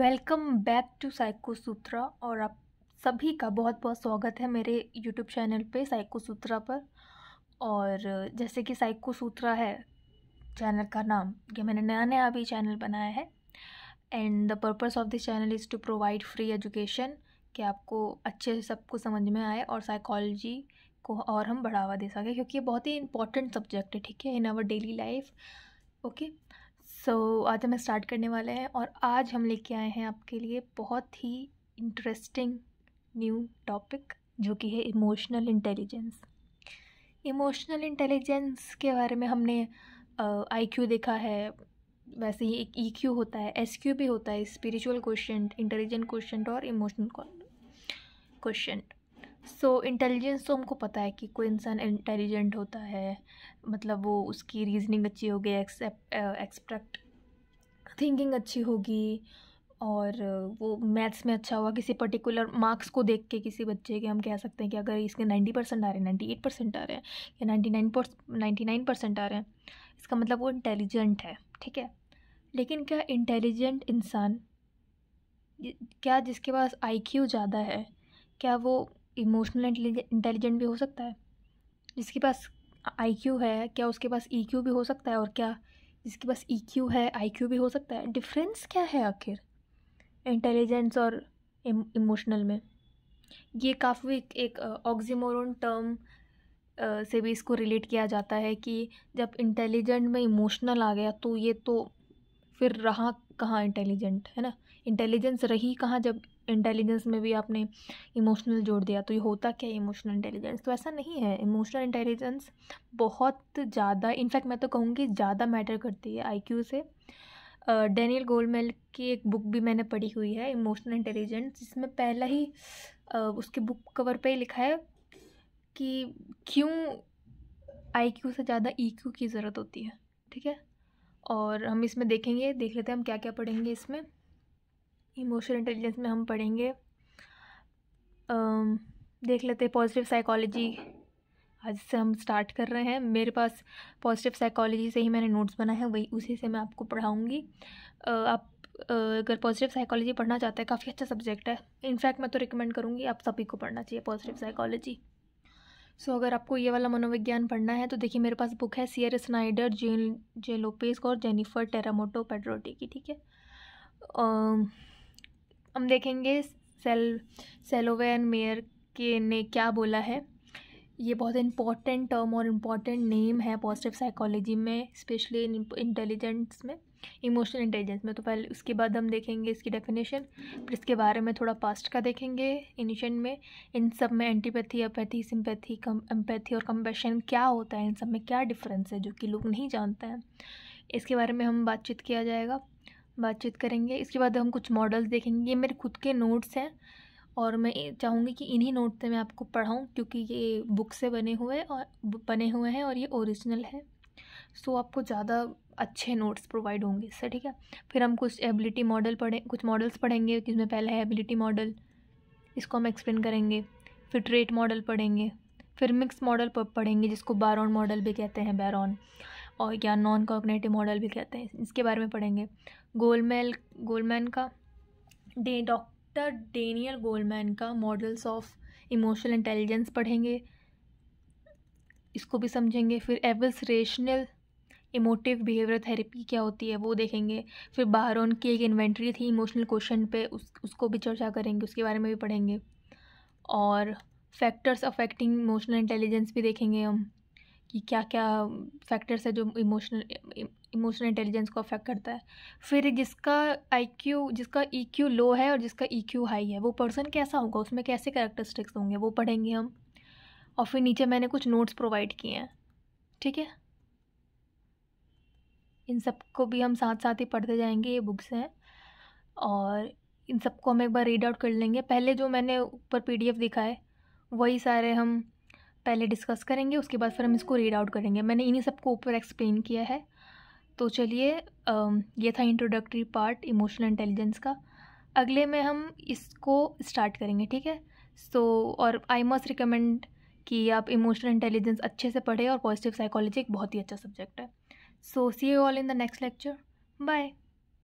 Welcome back to psycho Sutra और आप सभी का बहुत बहुत स्वागत है मेरे यूट्यूब चैनल पे साइको सूत्रा पर और जैसे कि साइको सूत्रा है चैनल का नाम ये मैंने नया नया अभी चैनल बनाया है and the purpose of this channel is to provide free education कि आपको अच्छे से सबको समझ में आए और साइकोलॉजी को और हम बढ़ावा दे सकें क्योंकि ये बहुत ही इंपॉर्टेंट सब्जेक्ट है ठीक है in our daily life okay okay? So so, आज हम स्टार्ट करने वाले हैं और आज हम लेके आए हैं आपके लिए बहुत ही इंटरेस्टिंग न्यू टॉपिक जो कि है इमोशनल इंटेलिजेंस इमोशनल इंटेलिजेंस के बारे में हमने आईक्यू देखा है वैसे ही एक क्यू e होता है क्यू भी होता है स्पिरिचुअल क्वेश्चन इंटेलिजेंट क्वेश्चन और emotional question so so, intelligence तो हमको पता है कि कोई इंसान इंटेलिजेंट होता है मतलब वो उसकी रीजनिंग अच्छी होगी एक्सपेक्ट थिंकिंग अच्छी होगी और वो मैथ्स में अच्छा हुआ किसी पर्टिकुलर मार्क्स को देख के किसी बच्चे के हम कह सकते हैं कि अगर इसके नाइन्टी परसेंट आ रहे हैं नाइन्टी एट परसेंट आ रहे हैं या ninety nine ninety nine percent आ रहे हैं इसका मतलब वो इंटेलिजेंट है ठीक है लेकिन क्या इंटेलिजेंट इंसान क्या जिसके पास क्यू ज़्यादा है क्या वो इमोशनल इंटेलिजेंट भी हो सकता है जिसके पास आईक्यू है क्या उसके पास ईक्यू e भी हो सकता है और क्या जिसके पास ईक्यू e है आईक्यू भी हो सकता है डिफरेंस क्या है आखिर इंटेलिजेंस और इमोशनल में ये काफ़ी एक ऑक्सीमोरन टर्म से भी इसको रिलेट किया जाता है कि जब इंटेलिजेंट में इमोशनल आ गया तो ये तो फिर रहा कहाँ इंटेलिजेंट है ना इंटेलिजेंस रही कहाँ जब इंटेलिजेंस में भी आपने इमोशनल जोड़ दिया तो ये होता क्या इमोशनल इंटेलिजेंस तो ऐसा नहीं है इमोशनल इंटेलिजेंस बहुत ज़्यादा इनफैक्ट मैं तो कहूँगी ज़्यादा मैटर करती है आई से डेनियल गोलमेल की एक बुक भी मैंने पढ़ी हुई है इमोशनल इंटेलिजेंस जिसमें पहला ही उसके बुक कवर पे लिखा है कि क्यों आई से ज़्यादा ई e की ज़रूरत होती है ठीक है और हम इसमें देखेंगे देख लेते हैं हम क्या क्या पढ़ेंगे इसमें इमोशनल इंटेलिजेंस में हम पढ़ेंगे देख लेते हैं पॉजिटिव साइकोलॉजी आज से हम स्टार्ट कर रहे हैं मेरे पास पॉजिटिव साइकोलॉजी से ही मैंने नोट्स बनाए हैं वही उसी से मैं आपको पढ़ाऊँगी आप अगर पॉजिटिव साइकोलॉजी पढ़ना चाहते हैं काफ़ी अच्छा सब्जेक्ट है इनफैक्ट मैं तो रिकमेंड करूँगी आप सभी को पढ़ना चाहिए पॉजिटिव साइकोलॉजी सो so, अगर आपको ये वाला मनोविज्ञान पढ़ना है तो देखिए मेरे पास बुक है सीयर स्नाइडर जेन जे और जेनिफर टेरामोटो पेड्रोटी की ठीक है um, हम देखेंगे सेल सेलोवे एंड मेयर के ने क्या बोला है ये बहुत इम्पॉर्टेंट टर्म और इम्पॉर्टेंट नेम है पॉजिटिव साइकोलॉजी में स्पेशली इंटेलिजेंस में इमोशनल इंटेलिजेंस में तो पहले उसके बाद हम देखेंगे इसकी डेफिनेशन फिर इसके बारे में थोड़ा पास्ट का देखेंगे इनिशन में इन सब में एंटीपैथी अपैथी सिंपैथी कम एम्पैथी और कम्पेशन क्या होता है इन सब में क्या डिफरेंस है जो कि लोग नहीं जानते हैं इसके बारे में हम बातचीत किया जाएगा बातचीत करेंगे इसके बाद हम कुछ मॉडल्स देखेंगे ये मेरे खुद के नोट्स हैं और मैं चाहूँगी कि इन्हीं नोट से मैं आपको पढ़ाऊँ क्योंकि ये बुक से बने हुए और बने हुए हैं और ये ओरिजिनल है सो आपको ज़्यादा अच्छे नोट्स प्रोवाइड होंगे इससे ठीक है फिर हम कुछ एबिलिटी मॉडल पढ़े कुछ मॉडल्स पढ़ेंगे जिसमें पहला है एबिलिटी मॉडल इसको हम एक्सप्लेन करेंगे फिर ट्रेट मॉडल पढ़ेंगे फिर मिक्स मॉडल पढ़ेंगे जिसको बारॉन मॉडल भी कहते हैं बैरॉन और या नॉन कॉग्नेटिव मॉडल भी कहते हैं इसके बारे में पढ़ेंगे गोलमेल गोलमैन का डे डॉक डॉक्टर डेनियल गोलमैन का मॉडल्स ऑफ इमोशनल इंटेलिजेंस पढ़ेंगे इसको भी समझेंगे फिर Ellis rational emotive behaviour therapy क्या होती है वो देखेंगे फिर बाहरों की एक इन्वेंट्री थी इमोशनल क्वेश्चन पे उस उसको भी चर्चा करेंगे उसके बारे में भी पढ़ेंगे और फैक्टर्स अफेक्टिंग इमोशनल इंटेलिजेंस भी देखेंगे हम कि क्या क्या फैक्टर्स है जो इमोशनल इमोशनल इंटेलिजेंस को अफेक्ट करता है फिर जिसका आईक्यू जिसका ईक्यू e लो है और जिसका ईक्यू e हाई है वो पर्सन कैसा होगा उसमें कैसे कैरेक्टरिस्टिक्स होंगे वो पढ़ेंगे हम और फिर नीचे मैंने कुछ नोट्स प्रोवाइड किए हैं ठीक है इन सब को भी हम साथ साथ ही पढ़ते जाएंगे ये बुक्स हैं और इन सबको हम एक बार रीड आउट कर लेंगे पहले जो मैंने ऊपर पी डी है वही सारे हम पहले डिस्कस करेंगे उसके बाद फिर हम इसको रीड आउट करेंगे मैंने इन्हीं सबको ऊपर एक्सप्लेन किया है तो चलिए ये था इंट्रोडक्टरी पार्ट इमोशनल इंटेलिजेंस का अगले में हम इसको स्टार्ट करेंगे ठीक है सो और आई मस्ट रिकमेंड कि आप इमोशनल इंटेलिजेंस अच्छे से पढ़ें और पॉजिटिव साइकोलॉजी एक बहुत ही अच्छा सब्जेक्ट है so see you all in the next lecture bye